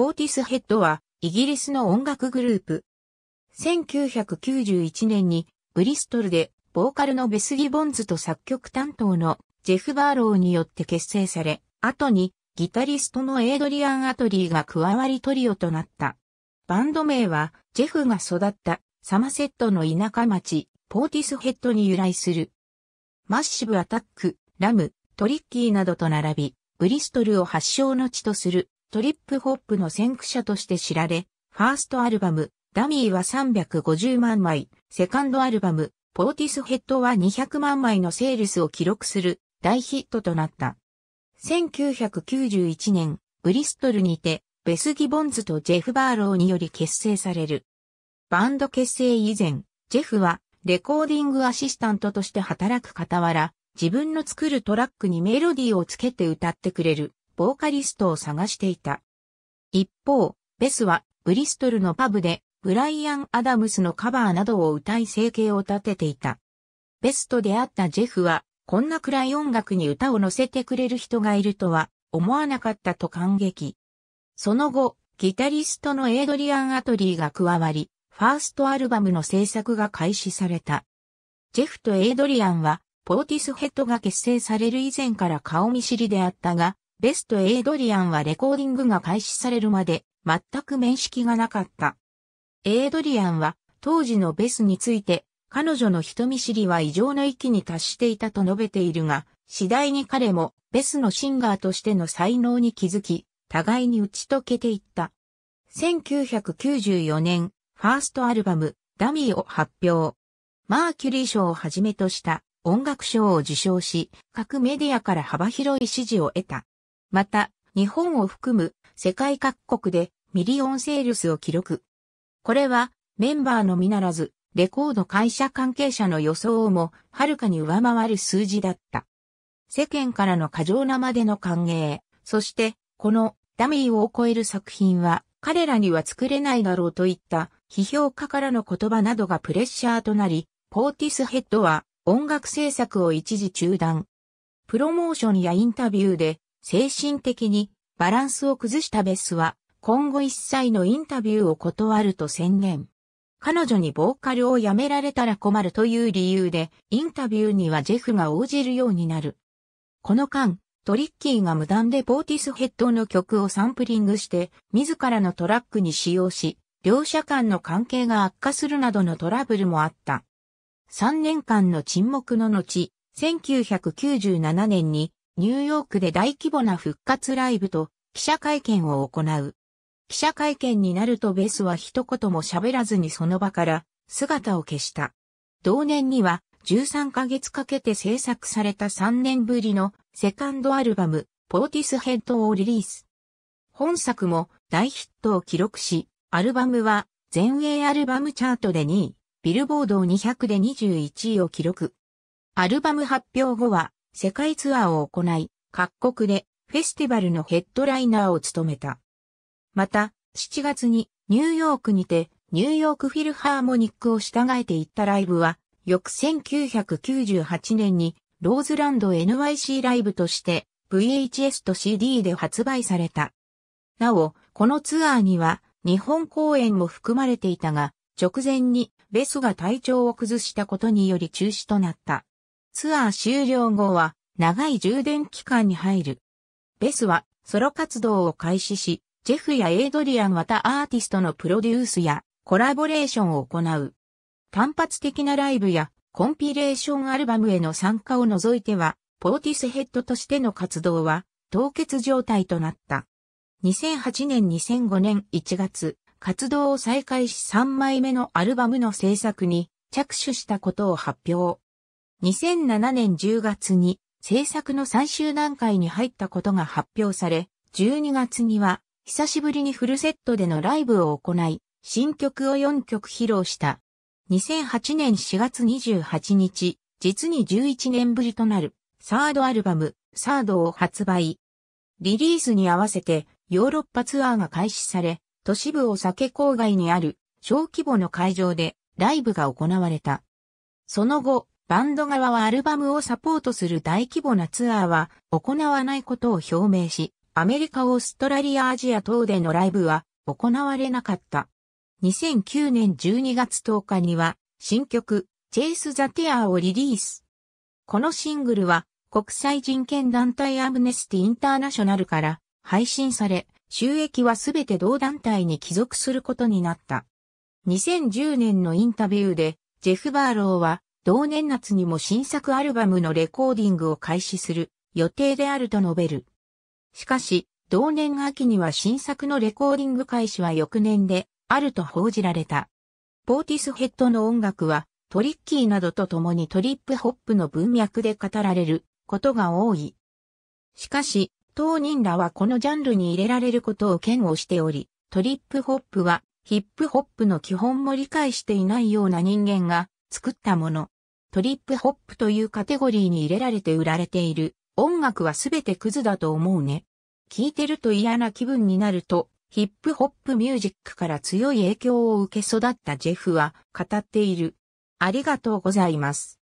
ポーティスヘッドは、イギリスの音楽グループ。1991年に、ブリストルで、ボーカルのベス・ギボンズと作曲担当のジェフ・バーローによって結成され、後にギタリストのエイドリアン・アトリーが加わりトリオとなった。バンド名は、ジェフが育ったサマセットの田舎町、ポーティスヘッドに由来する。マッシブ・アタック、ラム、トリッキーなどと並び、ブリストルを発祥の地とするトリップホップの先駆者として知られ、ファーストアルバム、ダミーは350万枚、セカンドアルバム、ポーティスヘッドは200万枚のセールスを記録する大ヒットとなった。1991年、ブリストルにて、ベス・ギボンズとジェフ・バーローにより結成される。バンド結成以前、ジェフはレコーディングアシスタントとして働く傍ら、自分の作るトラックにメロディーをつけて歌ってくれるボーカリストを探していた。一方、ベスはブリストルのパブでブライアン・アダムスのカバーなどを歌い生計を立てていた。ベスと出会ったジェフは、こんな暗い音楽に歌を乗せてくれる人がいるとは思わなかったと感激。その後、ギタリストのエイドリアン・アトリーが加わり、ファーストアルバムの制作が開始された。ジェフとエイドリアンは、ポーティスヘッドが結成される以前から顔見知りであったが、ベスト・エイドリアンはレコーディングが開始されるまで全く面識がなかった。エイドリアンは当時のベスについて彼女の人見知りは異常な域に達していたと述べているが、次第に彼もベスのシンガーとしての才能に気づき、互いに打ち解けていった。1994年、ファーストアルバム、ダミーを発表。マーキュリー賞をはじめとした音楽賞を受賞し、各メディアから幅広い支持を得た。また、日本を含む世界各国でミリオンセールスを記録。これはメンバーのみならず、レコード会社関係者の予想をもはるかに上回る数字だった。世間からの過剰なまでの歓迎、そしてこのダミーを超える作品は彼らには作れないだろうといった批評家からの言葉などがプレッシャーとなり、ポーティスヘッドは音楽制作を一時中断。プロモーションやインタビューで精神的にバランスを崩したベスは、今後一切のインタビューを断ると宣言。彼女にボーカルをやめられたら困るという理由で、インタビューにはジェフが応じるようになる。この間、トリッキーが無断でポーティスヘッドの曲をサンプリングして、自らのトラックに使用し、両者間の関係が悪化するなどのトラブルもあった。3年間の沈黙の後、1997年にニューヨークで大規模な復活ライブと記者会見を行う。記者会見になるとベスは一言も喋らずにその場から姿を消した。同年には13ヶ月かけて制作された3年ぶりのセカンドアルバム、ポーティスヘッドをリリース。本作も大ヒットを記録し、アルバムは全英アルバムチャートで2位、ビルボード200で21位を記録。アルバム発表後は世界ツアーを行い、各国でフェスティバルのヘッドライナーを務めた。また、7月にニューヨークにてニューヨークフィルハーモニックを従えていったライブは、翌1998年にローズランド NYC ライブとして VHS と CD で発売された。なお、このツアーには日本公演も含まれていたが、直前にベスが体調を崩したことにより中止となった。ツアー終了後は長い充電期間に入る。ベスはソロ活動を開始し、ジェフやエイドリアンまたアーティストのプロデュースやコラボレーションを行う。単発的なライブやコンピレーションアルバムへの参加を除いては、ポーティスヘッドとしての活動は凍結状態となった。2008年2005年1月、活動を再開し3枚目のアルバムの制作に着手したことを発表。2007年10月に制作の最終段階に入ったことが発表され、12月には久しぶりにフルセットでのライブを行い、新曲を4曲披露した。2008年4月28日、実に11年ぶりとなる、サードアルバム、サードを発売。リリースに合わせて、ヨーロッパツアーが開始され、都市部を避け郊外にある、小規模の会場で、ライブが行われた。その後、バンド側はアルバムをサポートする大規模なツアーは行わないことを表明し、アメリカオーストラリアアジア等でのライブは行われなかった。2009年12月10日には新曲チェイス・ザ・テアーをリリース。このシングルは国際人権団体アムネスティ・インターナショナルから配信され、収益はすべて同団体に帰属することになった。2010年のインタビューでジェフ・バーローは同年夏にも新作アルバムのレコーディングを開始する予定であると述べる。しかし、同年秋には新作のレコーディング開始は翌年であると報じられた。ポーティスヘッドの音楽はトリッキーなどと共にトリップホップの文脈で語られることが多い。しかし、当人らはこのジャンルに入れられることを嫌悪しており、トリップホップはヒップホップの基本も理解していないような人間が作ったもの。トリップホップというカテゴリーに入れられて売られている。音楽はすべてクズだと思うね。聴いてると嫌な気分になると、ヒップホップミュージックから強い影響を受け育ったジェフは語っている。ありがとうございます。